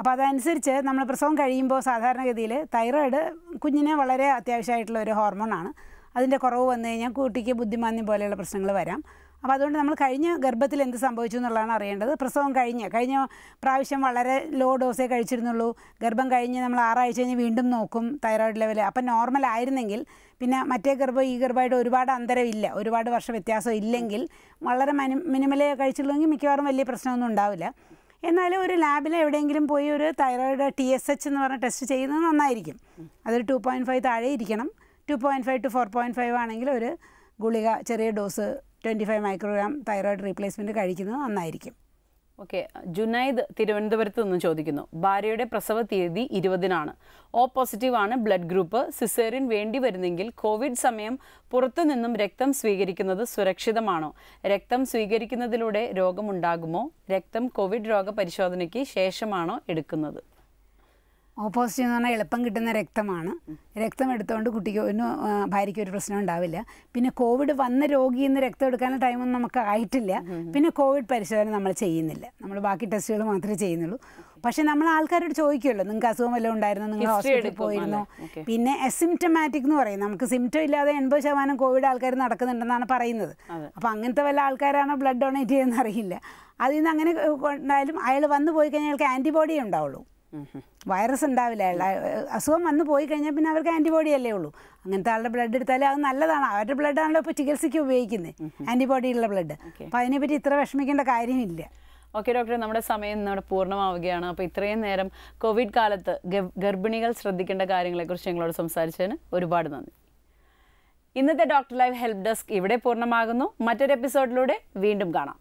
[SPEAKER 2] അപ്പോൾ അതനുസരിച്ച് നമ്മൾ പ്രസവം കഴിയുമ്പോൾ സാധാരണഗതിയിൽ തൈറോയിഡ് കുഞ്ഞിനെ വളരെ അത്യാവശ്യമായിട്ടുള്ള ഒരു ഹോർമോണാണ് അതിൻ്റെ കുറവ് വന്നു കഴിഞ്ഞാൽ കുട്ടിക്ക് ബുദ്ധിമാന്യം പോലെയുള്ള പ്രശ്നങ്ങൾ വരാം അപ്പോൾ അതുകൊണ്ട് നമ്മൾ കഴിഞ്ഞ ഗർഭത്തിൽ എന്ത് സംഭവിച്ചു എന്നുള്ളതാണ് അറിയേണ്ടത് പ്രസവം കഴിഞ്ഞ് കഴിഞ്ഞ പ്രാവശ്യം വളരെ ലോ ഡോസേ കഴിച്ചിരുന്നുള്ളൂ ഗർഭം കഴിഞ്ഞ് നമ്മൾ ആറാഴ്ച കഴിഞ്ഞ് വീണ്ടും നോക്കും തൈറോയിഡ് ലെവൽ അപ്പം നോർമൽ ആയിരുന്നെങ്കിൽ പിന്നെ മറ്റേ ഗർഭം ഈ ഗർഭമായിട്ട് ഒരുപാട് അന്തരമില്ല ഒരുപാട് വർഷ വ്യത്യാസം ഇല്ലെങ്കിൽ വളരെ മിനിമലേ കഴിച്ചുള്ളൂവെങ്കിൽ മിക്കവാറും വലിയ പ്രശ്നമൊന്നും ഉണ്ടാവില്ല എന്നാലും ഒരു ലാബിൽ എവിടെയെങ്കിലും പോയി ഒരു തൈറോയിഡ് ടി എസ് എച്ച് എന്ന് പറഞ്ഞ ടെസ്റ്റ് ചെയ്യുന്നത് നന്നായിരിക്കും അതൊരു ടു പോയിൻറ്റ് ഫൈവ് താഴെ ഇരിക്കണം two point five two four point five ആണെങ്കിൽ ഒരു ഗുളിക ചെറിയ dose twenty five microgram thyroid replacement കഴിക്കുന്നത് നന്നായിരിക്കും
[SPEAKER 1] ഓക്കെ ജുനൈദ് തിരുവനന്തപുരത്ത് നിന്ന് ചോദിക്കുന്നു ഭാര്യയുടെ പ്രസവ തീയതി ഇരുപതിനാണ് ഓ പോസിറ്റീവ് ആണ് ബ്ലഡ് ഗ്രൂപ്പ് സിസേറിയൻ വേണ്ടി വരുന്നെങ്കിൽ കോവിഡ് സമയം പുറത്തു നിന്നും രക്തം സ്വീകരിക്കുന്നത് സുരക്ഷിതമാണോ രക്തം സ്വീകരിക്കുന്നതിലൂടെ രോഗമുണ്ടാകുമോ രക്തം കോവിഡ് രോഗ പരിശോധനയ്ക്ക് ശേഷമാണോ എടുക്കുന്നത്
[SPEAKER 2] ഓപ്പോസിറ്റ് എന്ന് പറഞ്ഞാൽ എളുപ്പം കിട്ടുന്ന രക്തമാണ് രക്തം എടുത്തുകൊണ്ട് കുട്ടിക്ക് ഒന്നും ഭാര്യയ്ക്ക് ഒരു പ്രശ്നം ഉണ്ടാവില്ല പിന്നെ കോവിഡ് വന്ന രോഗി നിന്ന് രക്തം എടുക്കാനുള്ള ടൈമൊന്നും നമുക്ക് ആയിട്ടില്ല പിന്നെ കോവിഡ് പരിശോധന നമ്മൾ ചെയ്യുന്നില്ല നമ്മൾ ബാക്കി ടെസ്റ്റുകൾ മാത്രമേ ചെയ്യുന്നുള്ളൂ പക്ഷേ നമ്മൾ ആൾക്കാരോട് ചോദിക്കുമല്ലോ നിങ്ങൾക്ക് അസുഖം വല്ലതും ഉണ്ടായിരുന്നു നിങ്ങൾ ഹോസ്പിറ്റലിൽ പോയിരുന്നു പിന്നെ അസിംറ്റമാറ്റിക് എന്ന് പറയും നമുക്ക് സിംറ്റം ഇല്ലാതെ എൺപത് ശതമാനം കോവിഡ് ആൾക്കാർ നടക്കുന്നുണ്ടെന്നാണ് പറയുന്നത് അപ്പോൾ അങ്ങനത്തെ വല്ല ആൾക്കാരാണ് ബ്ലഡ് ഡൊണേറ്റ് ചെയ്യുന്നതെന്ന് അറിയില്ല അതിൽ നിന്ന് അങ്ങനെ ഉണ്ടായാലും അയാൾ വന്നു പോയി കഴിഞ്ഞാൽ അയാൾക്ക് ആൻറ്റിബോഡിയേ ഉണ്ടാവുള്ളൂ വൈറസ് ഉണ്ടാവില്ല അസുഖം വന്നു പോയി കഴിഞ്ഞാൽ പിന്നെ അവർക്ക് ആൻറ്റിബോഡി അല്ലേ ഉള്ളൂ അങ്ങനത്തെ ആളുടെ ബ്ലഡ് എടുത്താലേ അത് നല്ലതാണ് അവരുടെ ബ്ലഡാണല്ലോ ഇപ്പോൾ ചികിത്സയ്ക്ക് ഉപയോഗിക്കുന്നത് ആൻറ്റിബോഡിയുള്ള ബ്ലഡ് അപ്പോൾ അതിനെപ്പറ്റി ഇത്ര വിഷമിക്കേണ്ട കാര്യമില്ല
[SPEAKER 1] ഓക്കെ ഡോക്ടർ നമ്മുടെ സമയം നമ്മുടെ പൂർണ്ണമാവുകയാണ് അപ്പോൾ ഇത്രയും നേരം കോവിഡ് കാലത്ത് ഗർഭിണികൾ ശ്രദ്ധിക്കേണ്ട കാര്യങ്ങളെക്കുറിച്ച് ഞങ്ങളോട് സംസാരിച്ചതിന് ഒരുപാട് നന്ദി ഇന്നത്തെ ഡോക്ടർ ലൈവ് ഹെൽപ് ഡെസ്ക് ഇവിടെ പൂർണ്ണമാകുന്നു മറ്റൊരു എപ്പിസോഡിലൂടെ വീണ്ടും കാണാം